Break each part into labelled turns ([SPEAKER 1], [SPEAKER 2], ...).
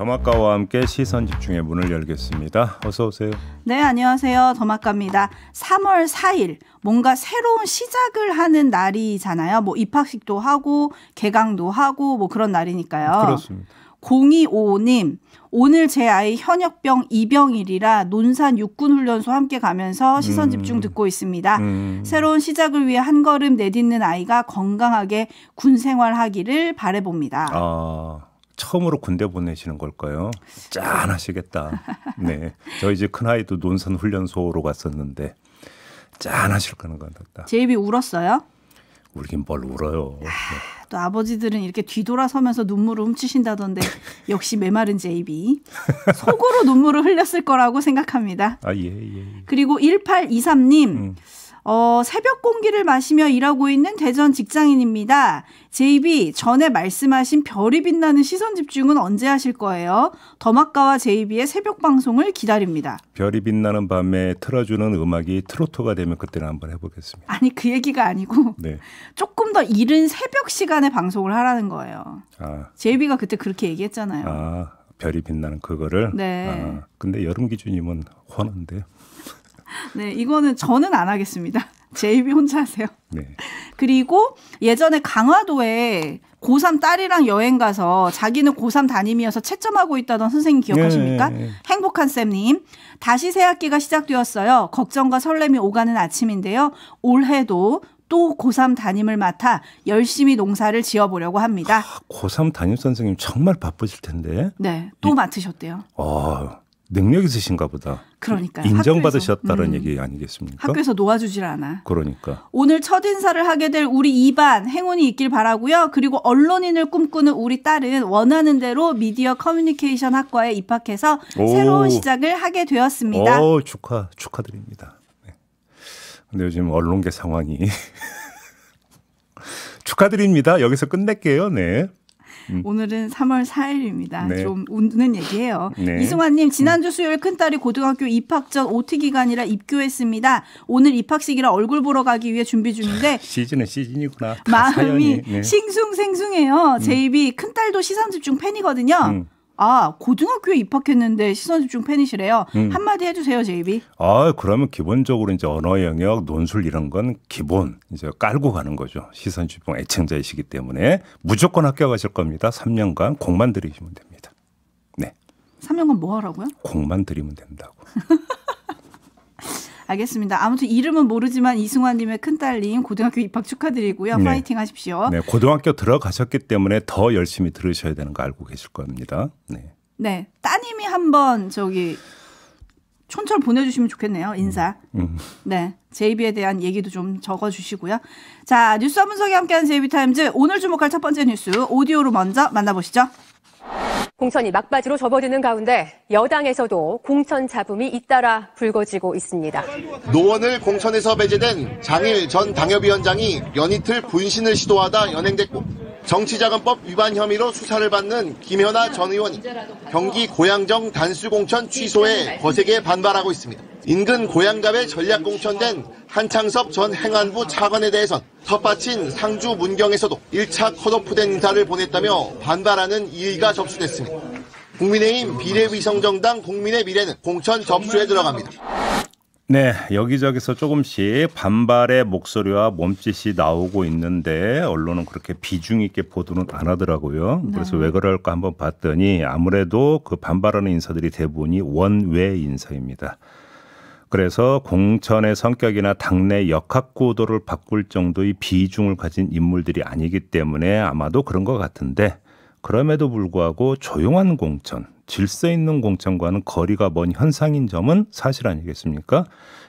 [SPEAKER 1] 더마카와 함께 시선 집중의 문을 열겠습니다. 어서 오세요.
[SPEAKER 2] 네, 안녕하세요. 더마카입니다. 3월 4일 뭔가 새로운 시작을 하는 날이잖아요. 뭐 입학식도 하고 개강도 하고 뭐 그런 날이니까요. 그렇습니다. 0255님, 오늘 제 아이 현역병 입병일이라 논산 육군훈련소 함께 가면서 시선 음. 집중 음. 듣고 있습니다. 음. 새로운 시작을 위해 한 걸음 내딛는 아이가 건강하게 군 생활하기를 바래봅니다.
[SPEAKER 1] 아. 처음으로 군대 보내시는 걸까요? 짠하시겠다. 네. 저희 집 큰아이도 논산 훈련소로 갔었는데 짠하실 거는 같았다.
[SPEAKER 2] 제이비 울었어요?
[SPEAKER 1] 울긴 뭘 울어요. 네.
[SPEAKER 2] 또 아버지들은 이렇게 뒤돌아서면서 눈물을 훔치신다던데 역시 메마른 제이비. 속으로 눈물을 흘렸을 거라고 생각합니다. 아, 예, 예. 예. 그리고 1823님. 음. 어, 새벽 공기를 마시며 일하고 있는 대전 직장인입니다. JB, 전에 말씀하신 별이 빛나는 시선 집중은 언제 하실 거예요? 더마카와 JB의 새벽 방송을 기다립니다.
[SPEAKER 1] 별이 빛나는 밤에 틀어주는 음악이 트로토가 되면 그때는 한번 해보겠습니다.
[SPEAKER 2] 아니, 그 얘기가 아니고 네. 조금 더 이른 새벽 시간에 방송을 하라는 거예요. 아. JB가 그때 그렇게 얘기했잖아요.
[SPEAKER 1] 아, 별이 빛나는 그거를? 네. 아, 근데 여름 기준이면 훤한데요.
[SPEAKER 2] 네, 이거는 저는 안 하겠습니다. 제 입이 혼자 하세요. 네. 그리고 예전에 강화도에 고3 딸이랑 여행 가서 자기는 고3 담임이어서 채점하고 있다던 선생님 기억하십니까? 네, 네, 네. 행복한 쌤님. 다시 새학기가 시작되었어요. 걱정과 설렘이 오가는 아침인데요. 올해도 또 고3 담임을 맡아 열심히 농사를 지어보려고 합니다. 아,
[SPEAKER 1] 고3 담임 선생님 정말 바쁘실 텐데.
[SPEAKER 2] 네, 또 이, 맡으셨대요.
[SPEAKER 1] 어, 아, 능력 있으신가 보다. 그러니까 인정받으셨다는 음.
[SPEAKER 2] 얘기 아니겠습니까? 학교에서 놓아주질 않아. 그러니까 오늘 첫 인사를 하게 될 우리 이반 행운이 있길 바라고요. 그리고 언론인을 꿈꾸는 우리 딸은 원하는 대로 미디어 커뮤니케이션 학과에 입학해서 오. 새로운 시작을 하게 되었습니다.
[SPEAKER 1] 오, 어, 축하 축하드립니다. 네. 근데 요즘 언론계 상황이 축하드립니다. 여기서 끝낼게요. 네.
[SPEAKER 2] 음. 오늘은 3월 4일입니다. 네. 좀 웃는 얘기예요. 네. 이승환님 음. 지난주 수요일 큰 딸이 고등학교 입학 전 OT 기간이라 입교했습니다. 오늘 입학식이라 얼굴 보러 가기 위해 준비 중인데
[SPEAKER 1] 시즌은 시즌이구나. 마음이 네.
[SPEAKER 2] 싱숭생숭해요. 음. 제입이 큰 딸도 시선 집중 팬이거든요. 음. 아 고등학교에 입학했는데 시선 집중 팬이시래요. 음. 한마디 해주세요, 제이비.
[SPEAKER 1] 아 그러면 기본적으로 이제 언어 영역, 논술 이런 건 기본 이제 깔고 가는 거죠. 시선 집중 애청자이시기 때문에 무조건 합격하실 겁니다. 3년간 공만 들이시면 됩니다. 네.
[SPEAKER 2] 3년간 뭐 하라고요?
[SPEAKER 1] 공만 들이면 된다고.
[SPEAKER 2] 알겠습니다. 아무튼 이름은 모르지만 이승환님의 큰딸님 고등학교 입학 축하드리고요. 네. 파이팅 하십시오. 네, 고등학교
[SPEAKER 1] 들어가셨기 때문에 더 열심히 들으셔야 되는 거 알고 계실 겁니다. 네.
[SPEAKER 2] 네, 따님이 한번 저기 촌철 보내주시면 좋겠네요. 음. 인사. 음. 네. 제이비에 대한 얘기도 좀 적어주시고요. 자, 뉴스와 분석이 함께하는 제이비타임즈. 오늘 주목할 첫 번째 뉴스 오디오로 먼저 만나보시죠. 공천이
[SPEAKER 1] 막바지로 접어드는 가운데 여당에서도 공천 잡음이 잇따라 불거지고 있습니다. 노원을 공천에서 배제된 장일 전 당협위원장이 연이틀 분신을 시도하다 연행됐고 정치자금법 위반 혐의로 수사를 받는 김현아 전 의원이 경기 고양정 단수공천 취소에 거세게 반발하고 있습니다. 인근 고양갑에 전략 공천된 한창섭 전 행안부 차관에 대해선 텃밭인 상주 문경에서도 1차 컷오프된 인사를 보냈다며 반발하는 이의가 접수됐습니다. 국민의힘 비례위성정당 국민의 미래는 공천 접수에 들어갑니다. 네, 여기저기서 조금씩 반발의 목소리와 몸짓이 나오고 있는데 언론은 그렇게 비중 있게 보도는 안 하더라고요. 네. 그래서 네. 왜 그럴까 한번 봤더니 아무래도 그 반발하는 인사들이 대부분이 원외 인사입니다. 그래서 공천의 성격이나 당내 역학 구도를 바꿀 정도의 비중을 가진 인물들이 아니기 때문에 아마도 그런 것 같은데 그럼에도 불구하고 조용한 공천, 질서 있는 공천과는 거리가 먼 현상인 점은 사실 아니겠습니까?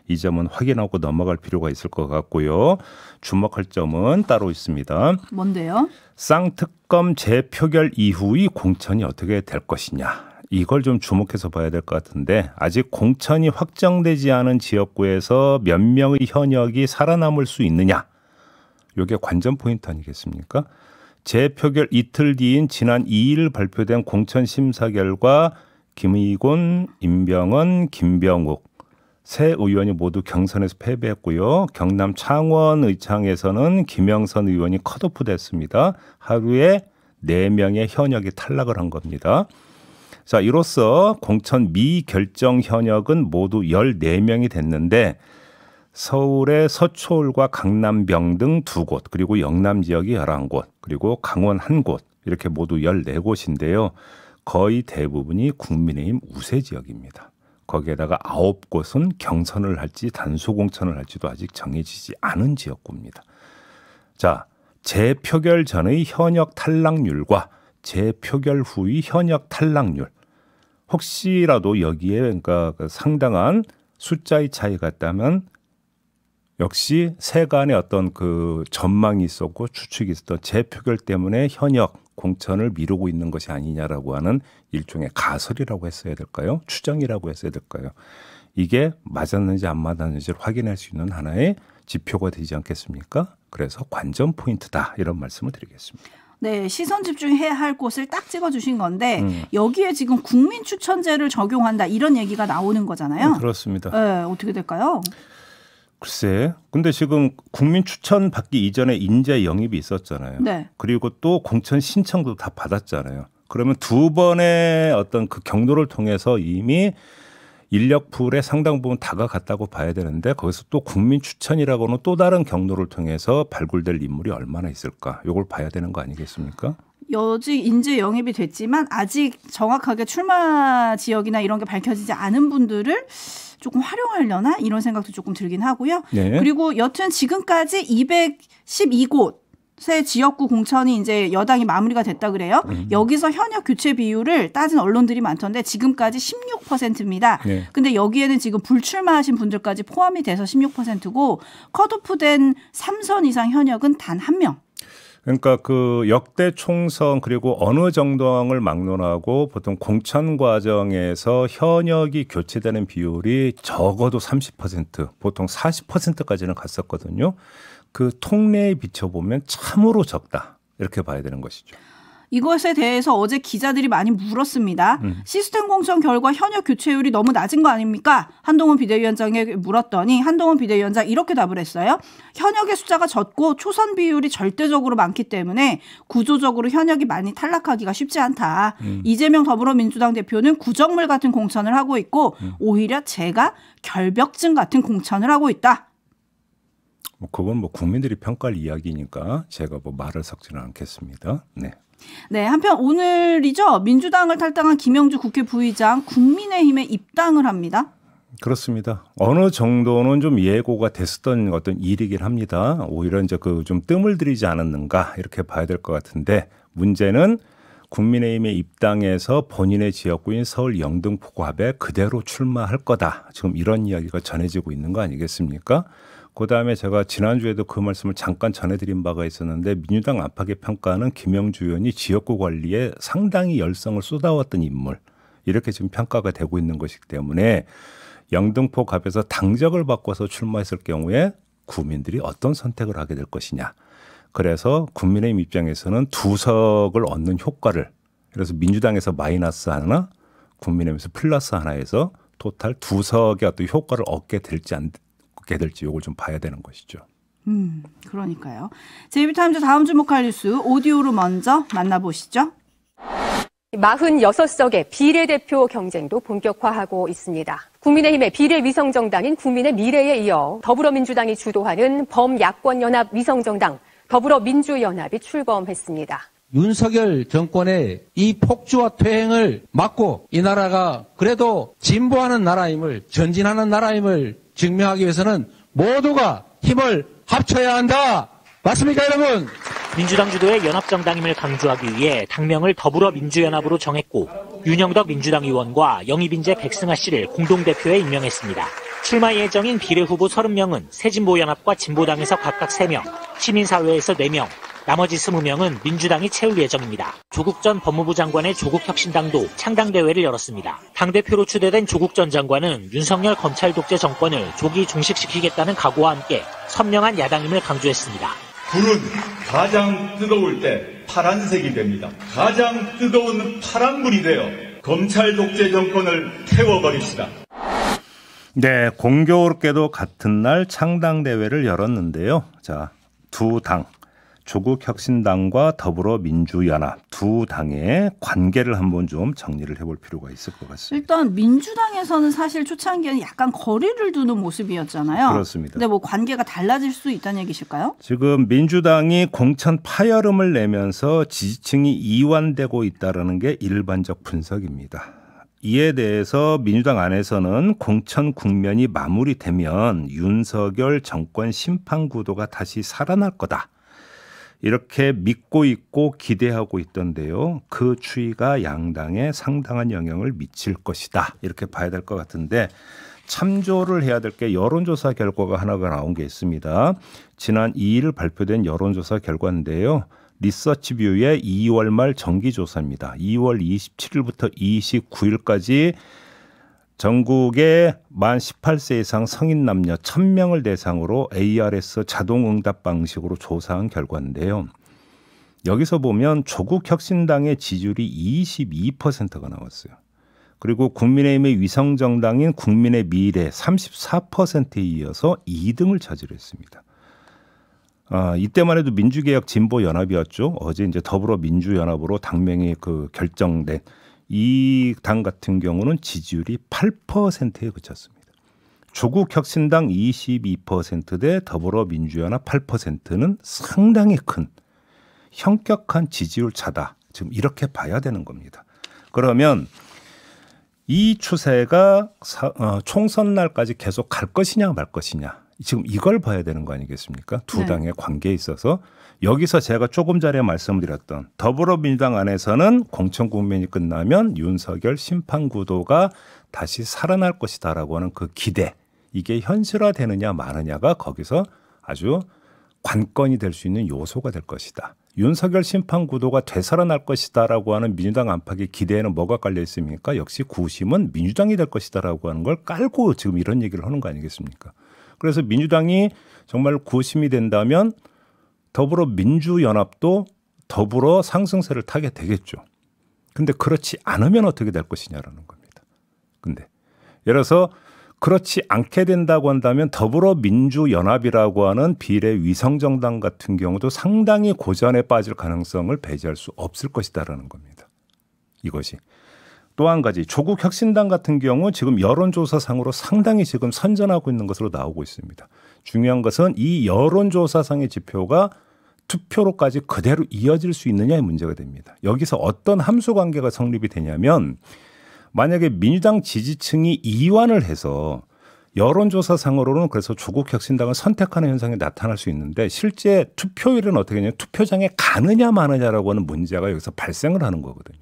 [SPEAKER 1] 이 점은 확인하고 넘어갈 필요가 있을 것 같고요. 주목할 점은 따로 있습니다. 뭔데요? 쌍특검 재표결 이후의 공천이 어떻게 될 것이냐. 이걸 좀 주목해서 봐야 될 것 같은데 아직 공천이 확정되지 않은 지역구에서 몇 명의 현역이 살아남을 수 있느냐. 요게 관전 포인트 아니겠습니까? 재표결 이틀 뒤인 지난 2일 발표된 공천 심사 결과 김의곤, 임병헌, 김병욱 세 의원이 모두 경선에서 패배했고요. 경남 창원 의창에서는 김영선 의원이 컷오프 됐습니다. 하루에 4명의 현역이 탈락을 한 겁니다. 자, 이로써 공천 미결정 현역은 모두 14명이 됐는데 서울의 서초울과 강남병 등 두 곳, 그리고 영남 지역이 11곳, 그리고 강원 한 곳, 이렇게 모두 14곳인데요. 거의 대부분이 국민의힘 우세 지역입니다. 거기에다가 아홉 곳은 경선을 할지 단수 공천을 할지도 아직 정해지지 않은 지역구입니다. 자, 재표결 전의 현역 탈락률과 재표결 후의 현역 탈락률 혹시라도 여기에 그러니까 그 상당한 숫자의 차이가 있다면 역시 세간의 어떤 그 전망이 있었고 추측이 있었던 재표결 때문에 현역 공천을 미루고 있는 것이 아니냐라고 하는 일종의 가설이라고 했어야 될까요? 추정이라고 했어야 될까요? 이게 맞았는지 안맞았는지 확인할 수 있는 하나의 지표가 되지 않겠습니까? 그래서 관전 포인트다 이런 말씀을 드리겠습니다.
[SPEAKER 2] 네, 시선 집중해야 할 곳을 딱 찍어 주신 건데 음. 여기에 지금 국민 추천제를 적용한다 이런 얘기가 나오는 거잖아요. 네, 그렇습니다. 네, 어떻게 될까요?
[SPEAKER 1] 글쎄, 근데 지금 국민 추천 받기 이전에 인재 영입이 있었잖아요. 네. 그리고 또 공천 신청도 다 받았잖아요. 그러면 두 번의 어떤 그 경로를 통해서 이미 인력풀의 상당 부분 다가갔다고 봐야 되는데 거기서 또 국민 추천이라고는 또 다른 경로를 통해서 발굴될 인물이 얼마나 있을까? 요걸 봐야 되는 거 아니겠습니까?
[SPEAKER 2] 여직 인재 영입이 됐지만 아직 정확하게 출마 지역이나 이런 게 밝혀지지 않은 분들을 조금 활용하려나 이런 생각도 조금 들긴 하고요. 네. 그리고 여튼 지금까지 212곳 새 지역구 공천이 이제 여당이 마무리가 됐다 그래요. 음. 여기서 현역 교체 비율을 따진 언론들이 많던데 지금까지 16%입니다. 네. 예. 근데 여기에는 지금 불출마하신 분들까지 포함이 돼서 16%고 컷오프된 3선 이상 현역은 단 한 명.
[SPEAKER 1] 그러니까 그 역대 총선 그리고 어느 정당을 막론하고 보통 공천 과정에서 현역이 교체되는 비율이 적어도 30% 보통 40%까지는 갔었거든요. 그통내에 비춰보면 참으로 적다. 이렇게 봐야 되는 것이죠.
[SPEAKER 2] 이것에 대해서 어제 기자들이 많이 물었습니다. 음. 시스템 공천 결과 현역 교체율이 너무 낮은 거 아닙니까? 한동훈 비대위원장에 게 물었더니 한동훈 비대위원장 이렇게 답을 했어요. 현역의 숫자가 적고 초선 비율이 절대적으로 많기 때문에 구조적으로 현역이 많이 탈락하기가 쉽지 않다. 음. 이재명 더불어민주당 대표는 구정물 같은 공천을 하고 있고 음. 오히려 제가 결벽증 같은 공천을 하고 있다.
[SPEAKER 1] 뭐 그건 뭐 국민들이 평가할 이야기니까 제가 뭐 말을 섞지는 않겠습니다. 네.
[SPEAKER 2] 네, 한편 오늘이죠. 민주당을 탈당한 김영주 국회 부의장 국민의힘에 입당을 합니다.
[SPEAKER 1] 그렇습니다. 어느 정도는 좀 예고가 됐었던 어떤 일이긴 합니다. 오히려 이제 그 좀 뜸을 들이지 않았는가 이렇게 봐야 될 것 같은데 문제는 국민의힘의 입당에서 본인의 지역구인 서울 영등포갑에 그대로 출마할 거다. 지금 이런 이야기가 전해지고 있는 거 아니겠습니까? 그다음에 제가 지난주에도 그 말씀을 잠깐 전해드린 바가 있었는데 민주당 안팎의 평가는 김영주 의원이 지역구 관리에 상당히 열성을 쏟아왔던 인물 이렇게 지금 평가가 되고 있는 것이기 때문에 영등포 갑에서 당적을 바꿔서 출마했을 경우에 국민들이 어떤 선택을 하게 될 것이냐. 그래서 국민의힘 입장에서는 두 석을 얻는 효과를 그래서 민주당에서 마이너스 하나, 국민의힘에서 플러스 하나에서 토탈 두 석의 어떤 효과를 얻게 될지 안 어떻게 될지 요걸 좀 봐야 되는 것이죠.
[SPEAKER 2] 음, 그러니까요. 제이비타임즈 다음 주목할 뉴스 오디오로 먼저 만나보시죠. 46석의 비례대표 경쟁도 본격화하고 있습니다. 국민의힘의 비례 위성정당인 국민의 미래에 이어 더불어민주당이 주도하는 범야권연합 위성정당 더불어민주연합이 출범했습니다.
[SPEAKER 1] 윤석열 정권의 이 폭주와 퇴행을 막고 이 나라가 그래도 진보하는 나라임을 전진하는 나라임을 증명하기 위해서는 모두가 힘을 합쳐야 한다. 맞습니까, 여러분? 민주당 주도의 연합정당임을 강조하기 위해 당명을 더불어민주연합으로 정했고 윤영덕 민주당 의원과 영입인재 백승아 씨를 공동대표에 임명했습니다. 출마 예정인 비례 후보 30명은 새진보연합과 진보당에서 각각 3명, 시민사회에서 4명, 나머지 20명은 민주당이 채울 예정입니다. 조국 전 법무부 장관의 조국혁신당도 창당대회를 열었습니다. 당대표로 추대된 조국 전 장관은 윤석열 검찰 독재 정권을 조기 종식시키겠다는 각오와 함께 선명한 야당임을 강조했습니다. 불은 가장 뜨거울 때 파란색이 됩니다. 가장 뜨거운 파란불이 되어 검찰 독재 정권을 태워버립시다. 네, 공교롭게도 같은 날 창당 대회를 열었는데요. 자, 두 당, 조국 혁신당과 더불어민주연합 두 당의 관계를 한번 좀 정리를 해볼 필요가 있을 것 같습니다.
[SPEAKER 2] 일단 민주당에서는 사실 초창기에는 약간 거리를 두는 모습이었잖아요. 그렇습니다. 근데 뭐 관계가 달라질 수 있다는 얘기실까요?
[SPEAKER 1] 지금 민주당이 공천 파열음을 내면서 지지층이 이완되고 있다는게 일반적 분석입니다. 이에 대해서 민주당 안에서는 공천 국면이 마무리되면 윤석열 정권 심판 구도가 다시 살아날 거다. 이렇게 믿고 있고 기대하고 있던데요. 그 추이가 양당에 상당한 영향을 미칠 것이다. 이렇게 봐야 될 것 같은데 참조를 해야 될 게 여론조사 결과가 하나가 나온 게 있습니다. 지난 2일 발표된 여론조사 결과인데요. 리서치뷰의 2월 말 정기조사입니다. 2월 27일부터 29일까지 전국의 만 18세 이상 성인 남녀 1000명을 대상으로 ARS 자동 응답 방식으로 조사한 결과인데요. 여기서 보면 조국 혁신당의 지지율이 22%가 나왔어요. 그리고 국민의힘의 위성 정당인 국민의 미래 34%에 이어서 2등을 차지했습니다. 아, 이때만 해도 민주개혁 진보 연합이었죠. 어제 이제 더불어민주연합으로 당명이 그 결정된 이당 같은 경우는 지지율이 8%에 그쳤습니다. 조국 혁신당 22%대 더불어민주연합 8%는 상당히 큰 현격한 지지율 차다. 지금 이렇게 봐야 되는 겁니다. 그러면 이 추세가 어, 총선 날까지 계속 갈 것이냐 말 것이냐 지금 이걸 봐야 되는 거 아니겠습니까? 두 네. 당의 관계에 있어서 여기서 제가 조금 전에 말씀드렸던 더불어민주당 안에서는 공천 국면이 끝나면 윤석열 심판 구도가 다시 살아날 것이다라고 하는 그 기대 이게 현실화되느냐 마느냐가 거기서 아주 관건이 될 수 있는 요소가 될 것이다. 윤석열 심판 구도가 되살아날 것이다라고 하는 민주당 안팎의 기대에는 뭐가 깔려 있습니까? 역시 구심은 민주당이 될 것이다라고 하는 걸 깔고 지금 이런 얘기를 하는 거 아니겠습니까? 그래서 민주당이 정말 고심이 된다면 더불어민주연합도 더불어 상승세를 타게 되겠죠. 근데 그렇지 않으면 어떻게 될 것이냐라는 겁니다. 근데 예를 들어서 그렇지 않게 된다고 한다면 더불어민주연합이라고 하는 비례 위성정당 같은 경우도 상당히 고전에 빠질 가능성을 배제할 수 없을 것이다라는 겁니다. 이것이. 또한 가지 조국 혁신당 같은 경우 지금 여론조사상으로 상당히 지금 선전하고 있는 것으로 나오고 있습니다. 중요한 것은 이 여론조사상의 지표가 투표로까지 그대로 이어질 수 있느냐의 문제가 됩니다. 여기서 어떤 함수 관계가 성립이 되냐면 만약에 민주당 지지층이 이완을 해서 여론조사상으로는 그래서 조국 혁신당을 선택하는 현상이 나타날 수 있는데 실제 투표율은 어떻게 되냐 투표장에 가느냐 마느냐라고 하는 문제가 여기서 발생을 하는 거거든요.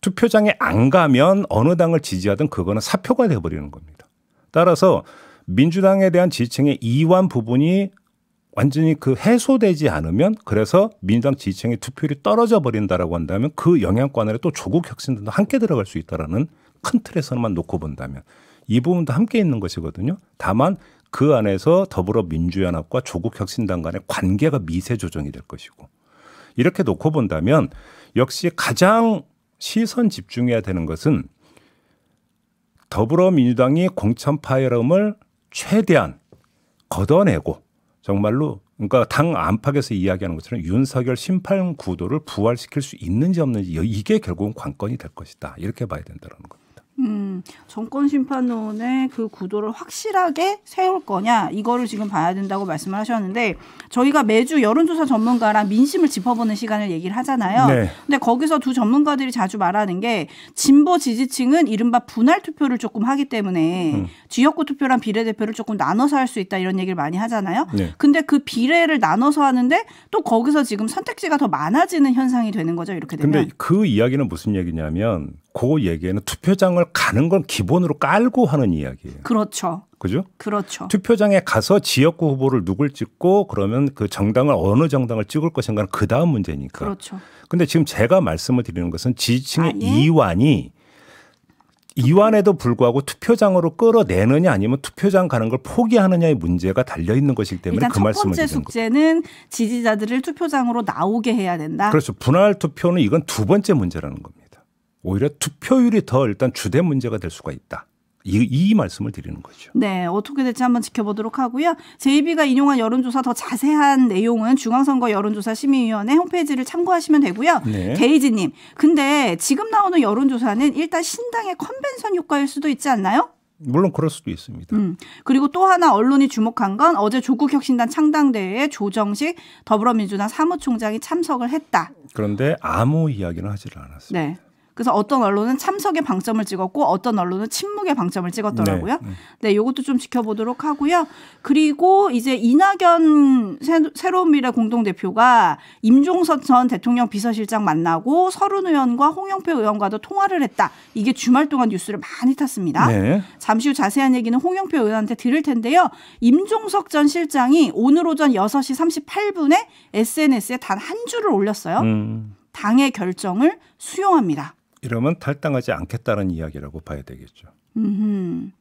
[SPEAKER 1] 투표장에 안 가면 어느 당을 지지하든 그거는 사표가 돼버리는 겁니다. 따라서 민주당에 대한 지지층의 이완 부분이 완전히 그 해소되지 않으면 그래서 민주당 지지층의 투표율이 떨어져 버린다라고 한다면 그 영향권 안에 또 조국 혁신도 함께 들어갈 수 있다라는 큰 틀에서만 놓고 본다면 이 부분도 함께 있는 것이거든요. 다만 그 안에서 더불어민주연합과 조국 혁신당 간의 관계가 미세 조정이 될 것이고 이렇게 놓고 본다면 역시 가장 시선 집중해야 되는 것은 더불어민주당이 공천 파열음을 최대한 걷어내고 정말로 그러니까 당 안팎에서 이야기하는 것처럼 윤석열 심판 구도를 부활시킬 수 있는지 없는지 이게 결국은 관건이 될 것이다 이렇게 봐야 된다는 거예요.
[SPEAKER 2] 음, 정권 심판론의 그 구도를 확실하게 세울 거냐 이거를 지금 봐야 된다고 말씀을 하셨는데 저희가 매주 여론조사 전문가랑 민심을 짚어보는 시간을 얘기를 하잖아요. 네. 근데 거기서 두 전문가들이 자주 말하는 게 진보 지지층은 이른바 분할 투표를 조금 하기 때문에 음. 지역구 투표랑 비례대표를 조금 나눠서 할 수 있다 이런 얘기를 많이 하잖아요. 네. 근데 그 비례를 나눠서 하는데 또 거기서 지금 선택지가 더 많아지는 현상이 되는 거죠. 이렇게 되면. 근데
[SPEAKER 1] 그 이야기는 무슨 얘기냐면 그 얘기에는 투표장을 가는 걸 기본으로 깔고 하는 이야기예요.
[SPEAKER 2] 그렇죠. 그죠? 그렇죠.
[SPEAKER 1] 투표장에 가서 지역구 후보를 누굴 찍고 그러면 그 정당을 어느 정당을 찍을 것인가는 그 다음 문제니까. 그렇죠. 근데 지금 제가 말씀을 드리는 것은 지지층의 아니? 이완이 이완에도 불구하고 투표장으로 끌어내느냐 아니면 투표장 가는 걸 포기하느냐의 문제가 달려 있는 것이기 때문에 그 말씀을 드리는 거첫 번째
[SPEAKER 2] 숙제는 지지자들을 투표장으로 나오게 해야 된다. 그렇죠.
[SPEAKER 1] 분할 투표는 이건 두 번째 문제라는 겁니다. 오히려 투표율이 더 일단 주된 문제가 될 수가 있다. 이, 이, 말씀을 드리는
[SPEAKER 2] 거죠. 네, 어떻게 될지 한번 지켜보도록 하고요. JB가 인용한 여론조사 더 자세한 내용은 중앙선거 여론조사 심의위원회 홈페이지를 참고하시면 되고요. 네. 데이지님, 근데 지금 나오는 여론조사는 일단 신당의 컨벤션 효과일 수도 있지 않나요?
[SPEAKER 1] 물론 그럴 수도 있습니다.
[SPEAKER 2] 음, 그리고 또 하나 언론이 주목한 건 어제 조국혁신단 창당대회에 조정식 더불어민주당 사무총장이 참석을 했다.
[SPEAKER 1] 그런데 아무 이야기는 하지를
[SPEAKER 2] 않았습니다. 네. 그래서 어떤 언론은 참석의 방점을 찍었고 어떤 언론은 침묵의 방점을 찍었더라고요. 네, 네, 네 요것도 좀 지켜보도록 하고요. 그리고 이제 이낙연 새로운 새 미래 공동대표가 임종석 전 대통령 비서실장 만나고 서른 의원과 홍영표 의원과도 통화를 했다. 이게 주말 동안 뉴스를 많이 탔습니다. 네. 잠시 후 자세한 얘기는 홍영표 의원한테 드릴 텐데요. 임종석 전 실장이 오늘 오전 6시 38분에 SNS에 단 한 줄을 올렸어요. 음. 당의 결정을 수용합니다.
[SPEAKER 1] 이러면 탈당하지 않겠다는 이야기라고 봐야 되겠죠.
[SPEAKER 2] 음.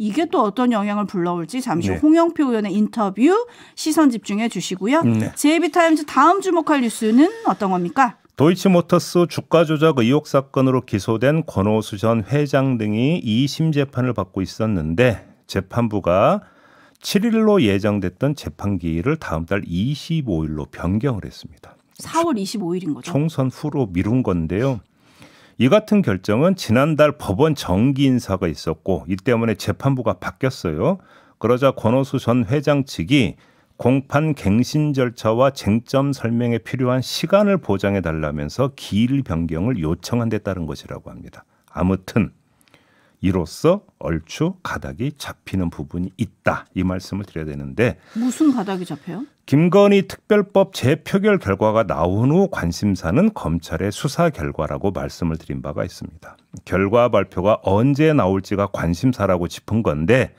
[SPEAKER 2] 이게 또 어떤 영향을 불러올지 잠시 네. 홍영표 의원의 인터뷰 시선 집중해 주시고요. 음, 네. 제이타임즈 다음 주목할 뉴스는 어떤 겁니까?
[SPEAKER 1] 도이치모터스 주가 조작 의혹 사건으로 기소된 권오수 전 회장 등이 2심 재판을 받고 있었는데 재판부가 7일로 예정됐던 재판 기일을 다음 달 25일로 변경을 했습니다.
[SPEAKER 2] 4월 25일인 거죠.
[SPEAKER 1] 총선 후로 미룬 건데요. 이 같은 결정은 지난달 법원 정기 인사가 있었고 이 때문에 재판부가 바뀌었어요. 그러자 권호수 전 회장 측이 공판 갱신 절차와 쟁점 설명에 필요한 시간을 보장해 달라면서 기일 변경을 요청한 데 따른 것이라고 합니다. 아무튼 이로써 얼추 가닥이 잡히는 부분이 있다 이 말씀을 드려야 되는데
[SPEAKER 2] 무슨 가닥이 잡혀요?
[SPEAKER 1] 김건희 특별법 재표결 결과가 나온 후 관심사는 검찰의 수사 결과라고 말씀을 드린 바가 있습니다. 결과 발표가 언제 나올지가 관심사라고 짚은 건데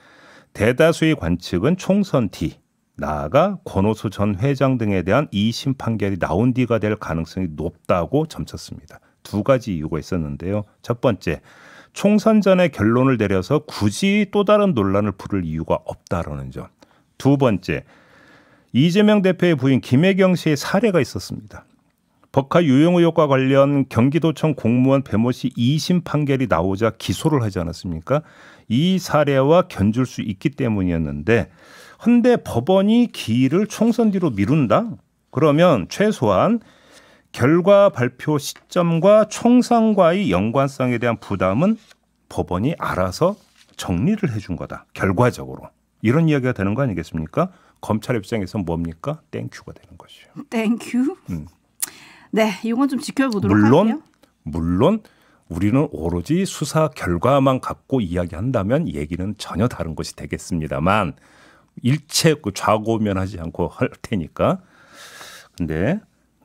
[SPEAKER 1] 대다수의 관측은 총선 뒤 나아가 권오수 전 회장 등에 대한 2심 판결이 나온 뒤가 될 가능성이 높다고 점쳤습니다. 두 가지 이유가 있었는데요. 첫 번째, 총선 전에 결론을 내려서 굳이 또 다른 논란을 부를 이유가 없다라는 점. 두 번째, 이재명 대표의 부인 김혜경 씨의 사례가 있었습니다. 법카 유용 의혹과 관련 경기도청 공무원 배모 씨 2심 판결이 나오자 기소를 하지 않았습니까? 이 사례와 견줄 수 있기 때문이었는데 헌데 법원이 기일을 총선 뒤로 미룬다? 그러면 최소한 결과 발표 시점과 총선과의 연관성에 대한 부담은 법원이 알아서 정리를 해준 거다. 결과적으로. 이런 이야기가 되는 거 아니겠습니까? 검찰 입장에서 뭡니까? 땡큐가 되는 것이죠.
[SPEAKER 2] 땡큐? 음. 네, 이건 좀 지켜보도록 물론, 할게요.
[SPEAKER 1] 물론 우리는 오로지 수사 결과만 갖고 이야기한다면 얘기는 전혀 다른 것이 되겠습니다만 일체 그 좌고면하지 않고 할 테니까. 근데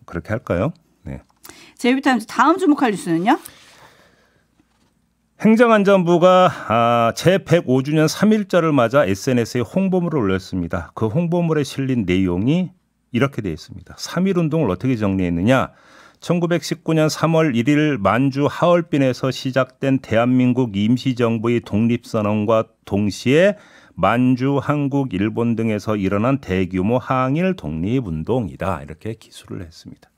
[SPEAKER 1] 그렇게 할까요? 네.
[SPEAKER 2] 제이비타임즈 다음 주목할 뉴스는요?
[SPEAKER 1] 행정안전부가 아, 제105주년 3일절을 맞아 SNS에 홍보물을 올렸습니다. 그 홍보물에 실린 내용이 이렇게 되어 있습니다. 3일 운동을 어떻게 정리했느냐? 1919년 3월 1일 만주 하얼빈에서 시작된 대한민국 임시정부의 독립선언과 동시에 만주, 한국, 일본 등에서 일어난 대규모 항일 독립운동이다. 이렇게 기술을 했습니다.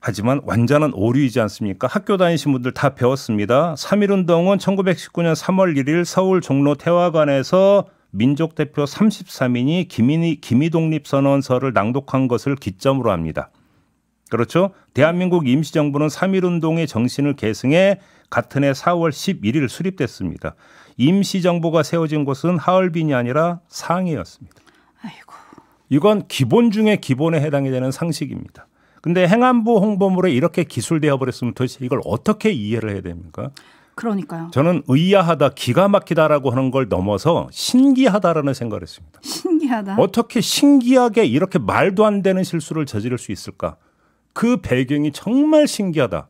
[SPEAKER 1] 하지만 완전한 오류이지 않습니까? 학교 다니신 분들 다 배웠습니다. 3.1운동은 1919년 3월 1일 서울 종로 태화관에서 민족 대표 33인이 김이, 김이 독립선언서를 낭독한 것을 기점으로 합니다. 그렇죠? 대한민국 임시정부는 3.1운동의 정신을 계승해 같은 해 4월 11일 수립됐습니다. 임시정부가 세워진 곳은 하얼빈이 아니라 상해였습니다. 아이고. 이건 기본 중에 기본에 해당이 되는 상식입니다. 근데 행안부 홍보물에 이렇게 기술되어 버렸으면 도대체 이걸 어떻게 이해를 해야 됩니까? 그러니까요. 저는 의아하다, 기가 막히다라고 하는 걸 넘어서 신기하다라는 생각을 했습니다.
[SPEAKER 2] 신기하다.
[SPEAKER 1] 어떻게 신기하게 이렇게 말도 안 되는 실수를 저지를 수 있을까? 그 배경이 정말 신기하다.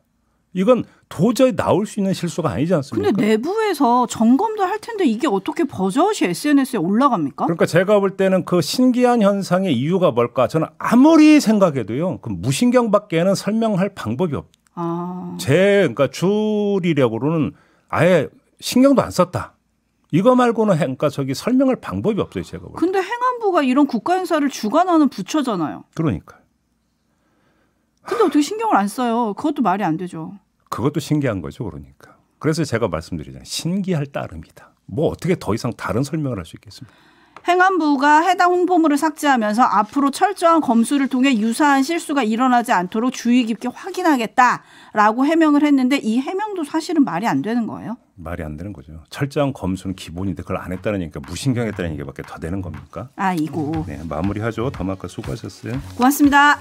[SPEAKER 1] 이건 도저히 나올 수 있는 실수가 아니지 않습니까?
[SPEAKER 2] 근데 내부에서 점검도 할 텐데 이게 어떻게 버젓이 SNS에 올라갑니까? 그러니까
[SPEAKER 1] 제가 볼 때는 그 신기한 현상의 이유가 뭘까? 저는 아무리 생각해도요. 그 무신경밖에는 설명할 방법이 없.
[SPEAKER 2] 아.
[SPEAKER 1] 제 그러니까 줄이력으로는 아예 신경도 안 썼다. 이거 말고는 그러니까 저기 설명할 방법이 없어요, 제가 볼
[SPEAKER 2] 때. 근데 행안부가 이런 국가 행사를 주관하는 부처잖아요. 그러니까요. 근데 어떻게 신경을 안 써요? 그것도 말이 안 되죠.
[SPEAKER 1] 그것도 신기한 거죠, 그러니까. 그래서 제가 말씀드리자면 신기할 따름이다. 뭐 어떻게 더 이상 다른 설명을 할 수
[SPEAKER 2] 있겠습니까? 행안부가 해당 홍보물을 삭제하면서 앞으로 철저한 검수를 통해 유사한 실수가 일어나지 않도록 주의 깊게 확인하겠다라고 해명을 했는데 이 해명도 사실은 말이 안 되는 거예요.
[SPEAKER 1] 말이 안 되는 거죠. 철저한 검수는 기본인데 그걸 안 했다는 얘기가 무신경했다는 얘기밖에 더 되는 겁니까?
[SPEAKER 2] 아 이거. 네
[SPEAKER 1] 마무리하죠. 더마카 수고하셨어요.
[SPEAKER 2] 고맙습니다.